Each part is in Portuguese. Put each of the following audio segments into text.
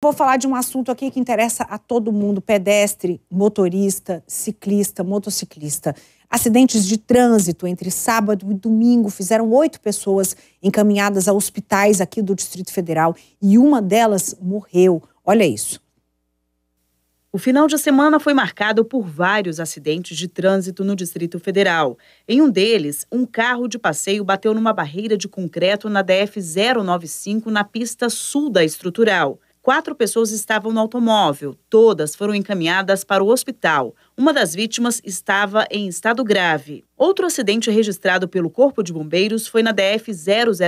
Vou falar de um assunto aqui que interessa a todo mundo: pedestre, motorista, ciclista, motociclista. Acidentes de trânsito entre sábado e domingo fizeram oito pessoas encaminhadas a hospitais aqui do Distrito Federal e uma delas morreu. Olha isso. O final de semana foi marcado por vários acidentes de trânsito no Distrito Federal. Em um deles, um carro de passeio bateu numa barreira de concreto na DF 095 na pista sul da estrutural quatro pessoas estavam no automóvel. Todas foram encaminhadas para o hospital. Uma das vítimas estava em estado grave. Outro acidente registrado pelo Corpo de Bombeiros foi na DF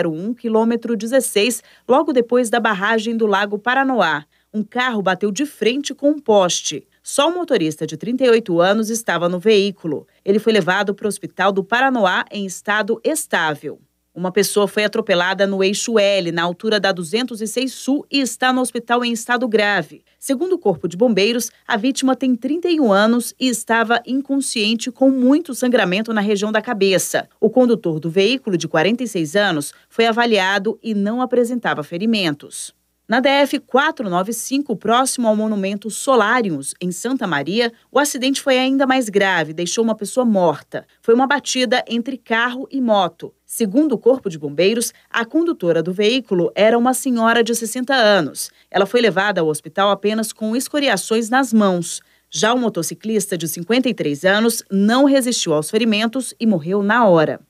001, quilômetro 16, logo depois da barragem do Lago Paranoá. Um carro bateu de frente com um poste. Só o motorista de 38 anos estava no veículo. Ele foi levado para o hospital do Paranoá em estado estável. Uma pessoa foi atropelada no eixo L, na altura da 206 Sul, e está no hospital em estado grave. Segundo o Corpo de Bombeiros, a vítima tem 31 anos e estava inconsciente com muito sangramento na região da cabeça. O condutor do veículo, de 46 anos, foi avaliado e não apresentava ferimentos. Na DF 495, próximo ao monumento Solariums, em Santa Maria, o acidente foi ainda mais grave, deixou uma pessoa morta. Foi uma batida entre carro e moto. Segundo o Corpo de Bombeiros, a condutora do veículo era uma senhora de 60 anos. Ela foi levada ao hospital apenas com escoriações nas mãos. Já o motociclista de 53 anos não resistiu aos ferimentos e morreu na hora.